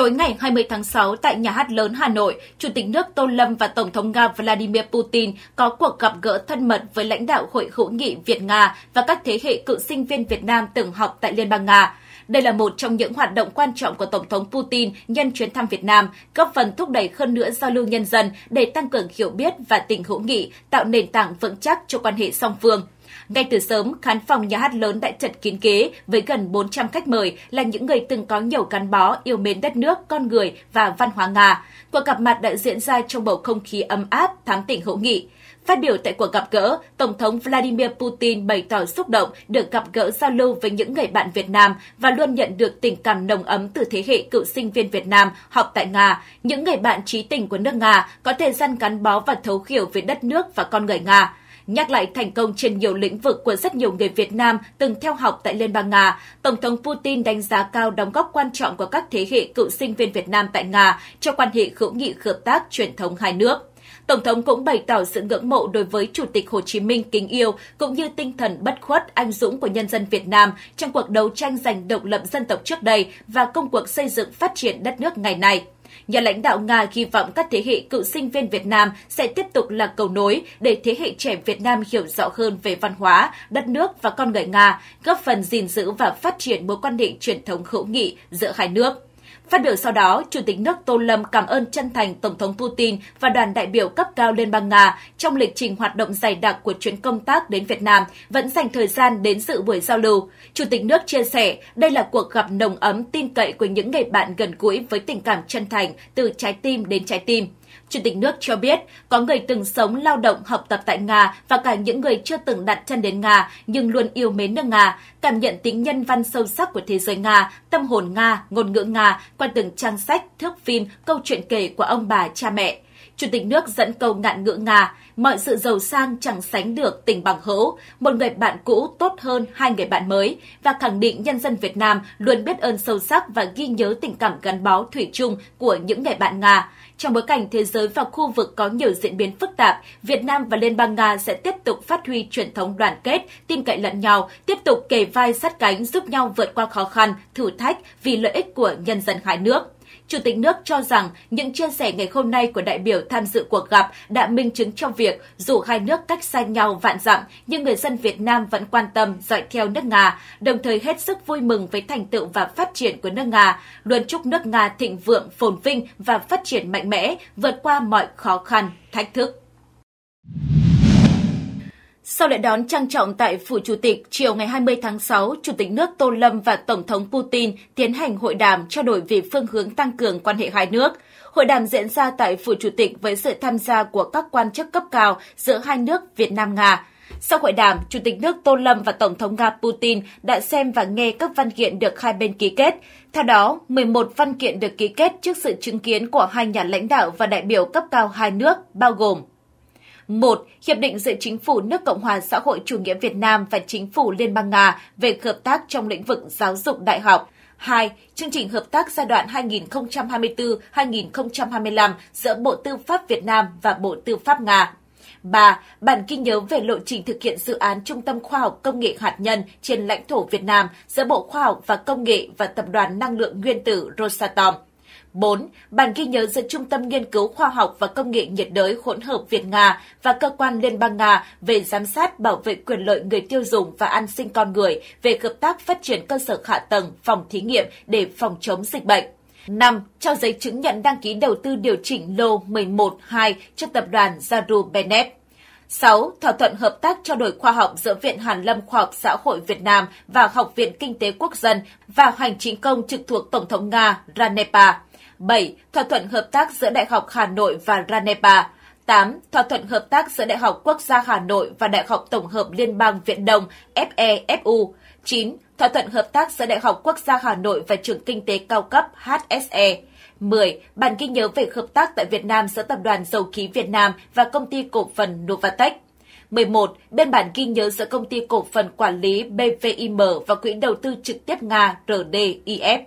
Tối ngày 20 tháng 6 tại Nhà hát lớn Hà Nội, Chủ tịch nước Tô Lâm và Tổng thống Nga Vladimir Putin có cuộc gặp gỡ thân mật với lãnh đạo Hội hữu nghị Việt-Nga và các thế hệ cựu sinh viên Việt Nam từng học tại Liên bang Nga. Đây là một trong những hoạt động quan trọng của Tổng thống Putin nhân chuyến thăm Việt Nam, góp phần thúc đẩy hơn nữa giao lưu nhân dân để tăng cường hiểu biết và tình hữu nghị, tạo nền tảng vững chắc cho quan hệ song phương. Ngay từ sớm, khán phòng nhà hát lớn đã chật kín ghế với gần 400 khách mời là những người từng có nhiều gắn bó, yêu mến đất nước, con người và văn hóa Nga. Cuộc gặp mặt đã diễn ra trong bầu không khí ấm áp, thắm tỉnh hữu nghị. Phát biểu tại cuộc gặp gỡ, Tổng thống Vladimir Putin bày tỏ xúc động được gặp gỡ giao lưu với những người bạn Việt Nam và luôn nhận được tình cảm nồng ấm từ thế hệ cựu sinh viên Việt Nam học tại Nga. Những người bạn trí tình của nước Nga có thời gian gắn bó và thấu hiểu về đất nước và con người Nga. Nhắc lại thành công trên nhiều lĩnh vực của rất nhiều người Việt Nam từng theo học tại Liên bang Nga, Tổng thống Putin đánh giá cao đóng góp quan trọng của các thế hệ cựu sinh viên Việt Nam tại Nga cho quan hệ hữu nghị hợp tác truyền thống hai nước. Tổng thống cũng bày tỏ sự ngưỡng mộ đối với Chủ tịch Hồ Chí Minh kính yêu cũng như tinh thần bất khuất anh dũng của nhân dân Việt Nam trong cuộc đấu tranh giành độc lập dân tộc trước đây và công cuộc xây dựng phát triển đất nước ngày nay. Nhà lãnh đạo Nga hy vọng các thế hệ cựu sinh viên Việt Nam sẽ tiếp tục là cầu nối để thế hệ trẻ Việt Nam hiểu rõ hơn về văn hóa, đất nước và con người Nga, góp phần gìn giữ và phát triển mối quan hệ truyền thống hữu nghị giữa hai nước. Phát biểu sau đó, Chủ tịch nước Tô Lâm cảm ơn chân thành Tổng thống Putin và đoàn đại biểu cấp cao Liên bang Nga trong lịch trình hoạt động dày đặc của chuyến công tác đến Việt Nam vẫn dành thời gian đến sự buổi giao lưu. Chủ tịch nước chia sẻ đây là cuộc gặp nồng ấm tin cậy của những người bạn gần gũi với tình cảm chân thành từ trái tim đến trái tim. Chủ tịch nước cho biết, có người từng sống, lao động, học tập tại Nga và cả những người chưa từng đặt chân đến Nga nhưng luôn yêu mến nước Nga, cảm nhận tính nhân văn sâu sắc của thế giới Nga, tâm hồn Nga, ngôn ngữ Nga qua từng trang sách, thước phim, câu chuyện kể của ông bà cha mẹ. Chủ tịch nước dẫn câu ngạn ngữ Nga, Mọi sự giàu sang chẳng sánh được tình bằng hữu, một người bạn cũ tốt hơn hai người bạn mới và khẳng định nhân dân Việt Nam luôn biết ơn sâu sắc và ghi nhớ tình cảm gắn bó thủy chung của những người bạn Nga. Trong bối cảnh thế giới và khu vực có nhiều diễn biến phức tạp, Việt Nam và Liên bang Nga sẽ tiếp tục phát huy truyền thống đoàn kết, tin cậy lẫn nhau, tiếp tục kề vai sát cánh giúp nhau vượt qua khó khăn, thử thách vì lợi ích của nhân dân hai nước. Chủ tịch nước cho rằng những chia sẻ ngày hôm nay của đại biểu tham dự cuộc gặp đã minh chứng cho việc dù hai nước cách xa nhau vạn dặm nhưng người dân Việt Nam vẫn quan tâm dõi theo nước Nga, đồng thời hết sức vui mừng với thành tựu và phát triển của nước Nga, luôn chúc nước Nga thịnh vượng, phồn vinh và phát triển mạnh mẽ, vượt qua mọi khó khăn, thách thức. Sau lễ đón trang trọng tại Phủ Chủ tịch, chiều ngày 20 tháng 6, Chủ tịch nước Tô Lâm và Tổng thống Putin tiến hành hội đàm trao đổi về phương hướng tăng cường quan hệ hai nước. Hội đàm diễn ra tại Phủ Chủ tịch với sự tham gia của các quan chức cấp cao giữa hai nước Việt Nam-Nga. Sau hội đàm, Chủ tịch nước Tô Lâm và Tổng thống Nga Putin đã xem và nghe các văn kiện được hai bên ký kết. Theo đó, 11 văn kiện được ký kết trước sự chứng kiến của hai nhà lãnh đạo và đại biểu cấp cao hai nước, bao gồm 1. Hiệp định giữa chính phủ nước Cộng hòa xã hội chủ nghĩa Việt Nam và chính phủ Liên bang Nga về hợp tác trong lĩnh vực giáo dục đại học. 2. Chương trình hợp tác giai đoạn 2024-2025 giữa Bộ Tư pháp Việt Nam và Bộ Tư pháp Nga. 3. Bản ghi nhớ về lộ trình thực hiện dự án Trung tâm Khoa học Công nghệ Hạt nhân trên lãnh thổ Việt Nam giữa Bộ Khoa học và Công nghệ và Tập đoàn Năng lượng Nguyên tử Rosatom. 4. Bản ghi nhớ giữa Trung tâm Nghiên cứu Khoa học và Công nghệ nhiệt đới hỗn hợp Việt-Nga và Cơ quan Liên bang Nga về giám sát bảo vệ quyền lợi người tiêu dùng và an sinh con người về hợp tác phát triển cơ sở hạ tầng, phòng thí nghiệm để phòng chống dịch bệnh. 5. Trao giấy chứng nhận đăng ký đầu tư điều chỉnh lô 112 cho tập đoàn Zaru Bennett. 6. Thỏa thuận hợp tác trao đổi khoa học giữa Viện Hàn lâm Khoa học Xã hội Việt Nam và Học viện Kinh tế Quốc dân và Hành chính công trực thuộc Tổng thống Nga Ranepa. 7. Thỏa thuận hợp tác giữa Đại học Hà Nội và Ranepa. 8. Thỏa thuận hợp tác giữa Đại học Quốc gia Hà Nội và Đại học Tổng hợp Liên bang Viện Đông FEFU. 9. Thỏa thuận hợp tác giữa Đại học Quốc gia Hà Nội và Trường Kinh tế Cao cấp HSE. 10. Bản ghi nhớ về hợp tác tại Việt Nam giữa Tập đoàn Dầu khí Việt Nam và Công ty Cổ phần Novatech. 11. bên bản ghi nhớ giữa Công ty Cổ phần Quản lý BVIM và Quỹ Đầu tư Trực tiếp Nga RDIF.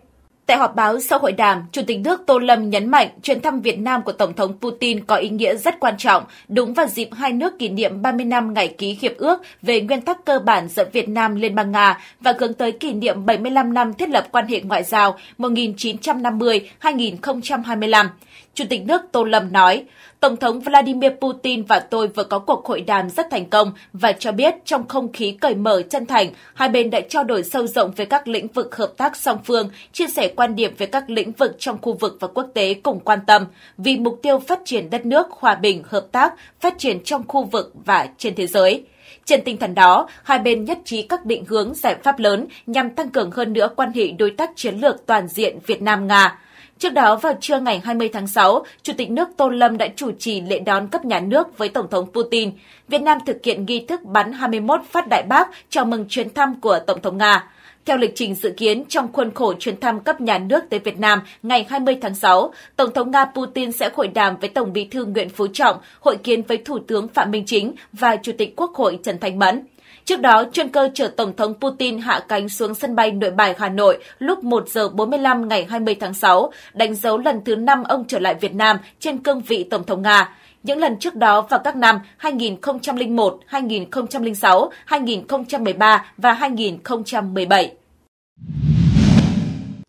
Tại họp báo sau hội đàm, Chủ tịch nước Tô Lâm nhấn mạnh chuyến thăm Việt Nam của Tổng thống Putin có ý nghĩa rất quan trọng, đúng vào dịp hai nước kỷ niệm 30 năm ngày ký hiệp ước về nguyên tắc cơ bản giữa Việt Nam Liên bang Nga và hướng tới kỷ niệm 75 năm thiết lập quan hệ ngoại giao 1950-2025. Chủ tịch nước Tô Lâm nói, Tổng thống Vladimir Putin và tôi vừa có cuộc hội đàm rất thành công và cho biết trong không khí cởi mở chân thành, hai bên đã trao đổi sâu rộng về các lĩnh vực hợp tác song phương, chia sẻ quan điểm về các lĩnh vực trong khu vực và quốc tế cùng quan tâm, vì mục tiêu phát triển đất nước hòa bình, hợp tác, phát triển trong khu vực và trên thế giới. Trên tinh thần đó, hai bên nhất trí các định hướng giải pháp lớn nhằm tăng cường hơn nữa quan hệ đối tác chiến lược toàn diện Việt Nam-Nga Trước đó vào trưa ngày 20 tháng 6, Chủ tịch nước Tô Lâm đã chủ trì lễ đón cấp nhà nước với Tổng thống Putin. Việt Nam thực hiện nghi thức bắn 21 phát đại bác chào mừng chuyến thăm của Tổng thống Nga. Theo lịch trình dự kiến, trong khuôn khổ chuyến thăm cấp nhà nước tới Việt Nam ngày 20 tháng 6, Tổng thống Nga Putin sẽ hội đàm với Tổng bí thư Nguyễn Phú Trọng, hội kiến với Thủ tướng Phạm Minh Chính và Chủ tịch Quốc hội Trần Thanh Mẫn. Trước đó, chuyên cơ chở Tổng thống Putin hạ cánh xuống sân bay Nội Bài Hà Nội lúc 1 giờ 45 ngày 20 tháng 6, đánh dấu lần thứ 5 ông trở lại Việt Nam trên cương vị Tổng thống Nga. Những lần trước đó vào các năm 2001, 2006, 2013 và 2017.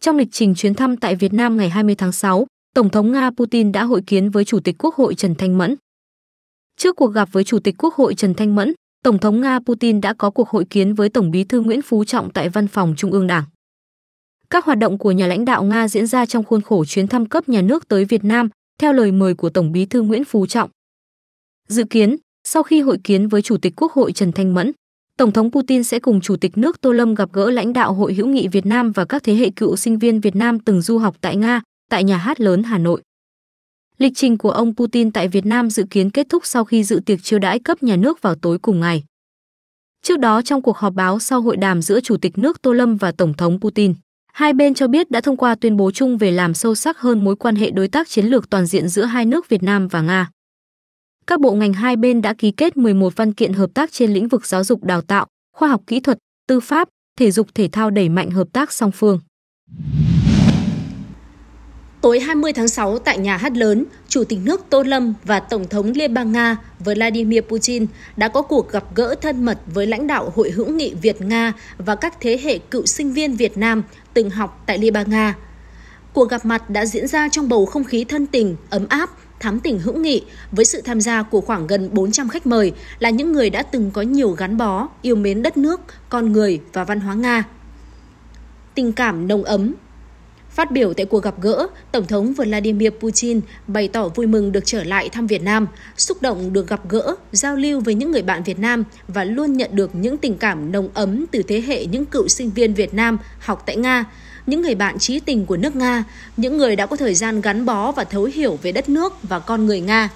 Trong lịch trình chuyến thăm tại Việt Nam ngày 20 tháng 6, Tổng thống Nga Putin đã hội kiến với Chủ tịch Quốc hội Trần Thanh Mẫn. Trước cuộc gặp với Chủ tịch Quốc hội Trần Thanh Mẫn, Tổng thống Nga Putin đã có cuộc hội kiến với Tổng bí thư Nguyễn Phú Trọng tại văn phòng Trung ương Đảng. Các hoạt động của nhà lãnh đạo Nga diễn ra trong khuôn khổ chuyến thăm cấp nhà nước tới Việt Nam, theo lời mời của Tổng bí thư Nguyễn Phú Trọng. Dự kiến, sau khi hội kiến với Chủ tịch Quốc hội Trần Thanh Mẫn, Tổng thống Putin sẽ cùng Chủ tịch nước Tô Lâm gặp gỡ lãnh đạo Hội hữu nghị Việt Nam và các thế hệ cựu sinh viên Việt Nam từng du học tại Nga, tại nhà hát lớn Hà Nội. Lịch trình của ông Putin tại Việt Nam dự kiến kết thúc sau khi dự tiệc chiêu đãi cấp nhà nước vào tối cùng ngày. Trước đó trong cuộc họp báo sau hội đàm giữa Chủ tịch nước Tô Lâm và Tổng thống Putin, hai bên cho biết đã thông qua tuyên bố chung về làm sâu sắc hơn mối quan hệ đối tác chiến lược toàn diện giữa hai nước Việt Nam và Nga. Các bộ ngành hai bên đã ký kết 11 văn kiện hợp tác trên lĩnh vực giáo dục đào tạo, khoa học kỹ thuật, tư pháp, thể dục thể thao đẩy mạnh hợp tác song phương. Tối 20 tháng 6 tại nhà hát lớn, Chủ tịch nước Tô Lâm và Tổng thống Liên bang Nga Vladimir Putin đã có cuộc gặp gỡ thân mật với lãnh đạo Hội hữu nghị Việt-Nga và các thế hệ cựu sinh viên Việt Nam từng học tại Liên bang Nga. Cuộc gặp mặt đã diễn ra trong bầu không khí thân tình, ấm áp, thắm tình hữu nghị với sự tham gia của khoảng gần 400 khách mời là những người đã từng có nhiều gắn bó, yêu mến đất nước, con người và văn hóa Nga. Tình cảm nồng ấm, Phát biểu tại cuộc gặp gỡ, Tổng thống Vladimir Putin bày tỏ vui mừng được trở lại thăm Việt Nam, xúc động được gặp gỡ, giao lưu với những người bạn Việt Nam và luôn nhận được những tình cảm nồng ấm từ thế hệ những cựu sinh viên Việt Nam học tại Nga, những người bạn trí tình của nước Nga, những người đã có thời gian gắn bó và thấu hiểu về đất nước và con người Nga.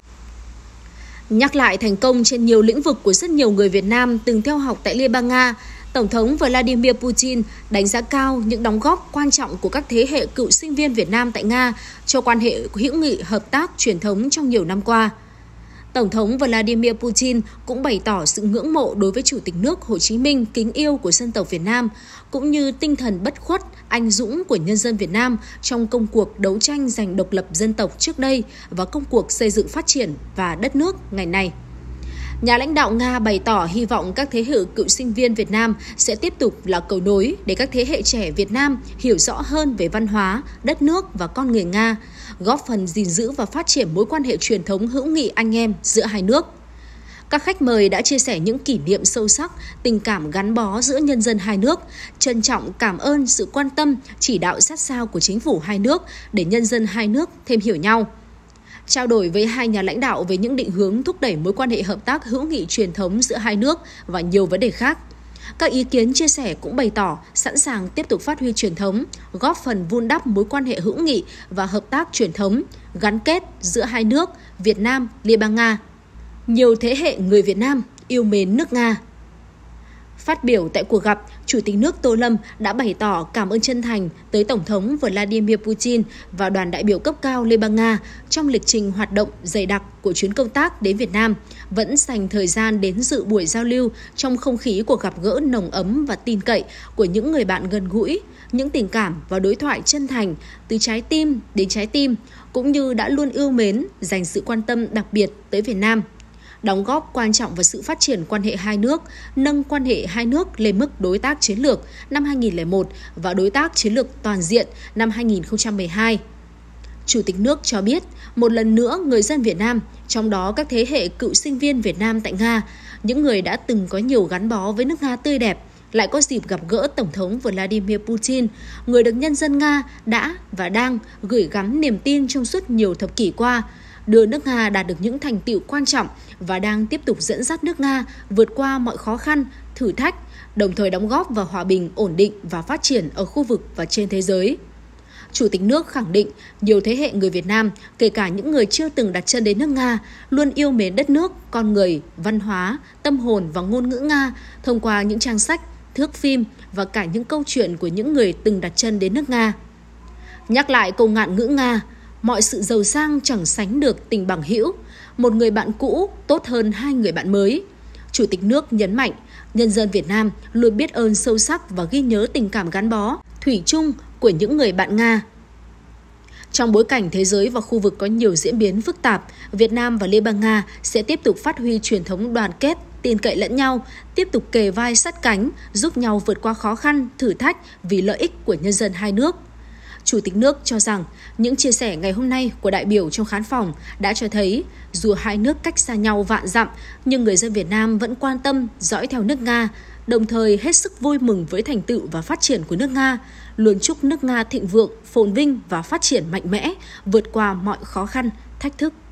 Nhắc lại thành công trên nhiều lĩnh vực của rất nhiều người Việt Nam từng theo học tại Liên bang Nga, Tổng thống Vladimir Putin đánh giá cao những đóng góp quan trọng của các thế hệ cựu sinh viên Việt Nam tại Nga cho quan hệ hữu nghị hợp tác truyền thống trong nhiều năm qua. Tổng thống Vladimir Putin cũng bày tỏ sự ngưỡng mộ đối với Chủ tịch nước Hồ Chí Minh kính yêu của dân tộc Việt Nam, cũng như tinh thần bất khuất, anh dũng của nhân dân Việt Nam trong công cuộc đấu tranh giành độc lập dân tộc trước đây và công cuộc xây dựng phát triển và đất nước ngày nay. Nhà lãnh đạo Nga bày tỏ hy vọng các thế hệ cựu sinh viên Việt Nam sẽ tiếp tục là cầu nối để các thế hệ trẻ Việt Nam hiểu rõ hơn về văn hóa, đất nước và con người Nga, góp phần gìn giữ và phát triển mối quan hệ truyền thống hữu nghị anh em giữa hai nước. Các khách mời đã chia sẻ những kỷ niệm sâu sắc, tình cảm gắn bó giữa nhân dân hai nước, trân trọng cảm ơn sự quan tâm, chỉ đạo sát sao của chính phủ hai nước để nhân dân hai nước thêm hiểu nhau trao đổi với hai nhà lãnh đạo về những định hướng thúc đẩy mối quan hệ hợp tác hữu nghị truyền thống giữa hai nước và nhiều vấn đề khác. Các ý kiến chia sẻ cũng bày tỏ sẵn sàng tiếp tục phát huy truyền thống, góp phần vun đắp mối quan hệ hữu nghị và hợp tác truyền thống, gắn kết giữa hai nước Việt Nam, Liên bang Nga. Nhiều thế hệ người Việt Nam yêu mến nước Nga Phát biểu tại cuộc gặp, Chủ tịch nước Tô Lâm đã bày tỏ cảm ơn chân thành tới Tổng thống Vladimir Putin và đoàn đại biểu cấp cao Liên bang Nga trong lịch trình hoạt động dày đặc của chuyến công tác đến Việt Nam, vẫn dành thời gian đến dự buổi giao lưu trong không khí cuộc gặp gỡ nồng ấm và tin cậy của những người bạn gần gũi, những tình cảm và đối thoại chân thành từ trái tim đến trái tim, cũng như đã luôn yêu mến, dành sự quan tâm đặc biệt tới Việt Nam đóng góp quan trọng vào sự phát triển quan hệ hai nước, nâng quan hệ hai nước lên mức đối tác chiến lược năm 2001 và đối tác chiến lược toàn diện năm 2012. Chủ tịch nước cho biết, một lần nữa người dân Việt Nam, trong đó các thế hệ cựu sinh viên Việt Nam tại Nga, những người đã từng có nhiều gắn bó với nước Nga tươi đẹp, lại có dịp gặp gỡ Tổng thống Vladimir Putin, người được nhân dân Nga đã và đang gửi gắm niềm tin trong suốt nhiều thập kỷ qua, đưa nước Nga đạt được những thành tiệu quan trọng và đang tiếp tục dẫn dắt nước Nga vượt qua mọi khó khăn, thử thách, đồng thời đóng góp vào hòa bình, ổn định và phát triển ở khu vực và trên thế giới. Chủ tịch nước khẳng định nhiều thế hệ người Việt Nam, kể cả những người chưa từng đặt chân đến nước Nga, luôn yêu mến đất nước, con người, văn hóa, tâm hồn và ngôn ngữ Nga thông qua những trang sách, thước phim và cả những câu chuyện của những người từng đặt chân đến nước Nga. Nhắc lại câu ngạn ngữ Nga, mọi sự giàu sang chẳng sánh được tình bằng hữu, một người bạn cũ tốt hơn hai người bạn mới. Chủ tịch nước nhấn mạnh, nhân dân Việt Nam luôn biết ơn sâu sắc và ghi nhớ tình cảm gắn bó, thủy chung của những người bạn Nga. Trong bối cảnh thế giới và khu vực có nhiều diễn biến phức tạp, Việt Nam và Liên bang Nga sẽ tiếp tục phát huy truyền thống đoàn kết, tin cậy lẫn nhau, tiếp tục kề vai sát cánh, giúp nhau vượt qua khó khăn, thử thách vì lợi ích của nhân dân hai nước. Chủ tịch nước cho rằng những chia sẻ ngày hôm nay của đại biểu trong khán phòng đã cho thấy dù hai nước cách xa nhau vạn dặm nhưng người dân Việt Nam vẫn quan tâm dõi theo nước Nga, đồng thời hết sức vui mừng với thành tựu và phát triển của nước Nga, luôn chúc nước Nga thịnh vượng, phồn vinh và phát triển mạnh mẽ, vượt qua mọi khó khăn, thách thức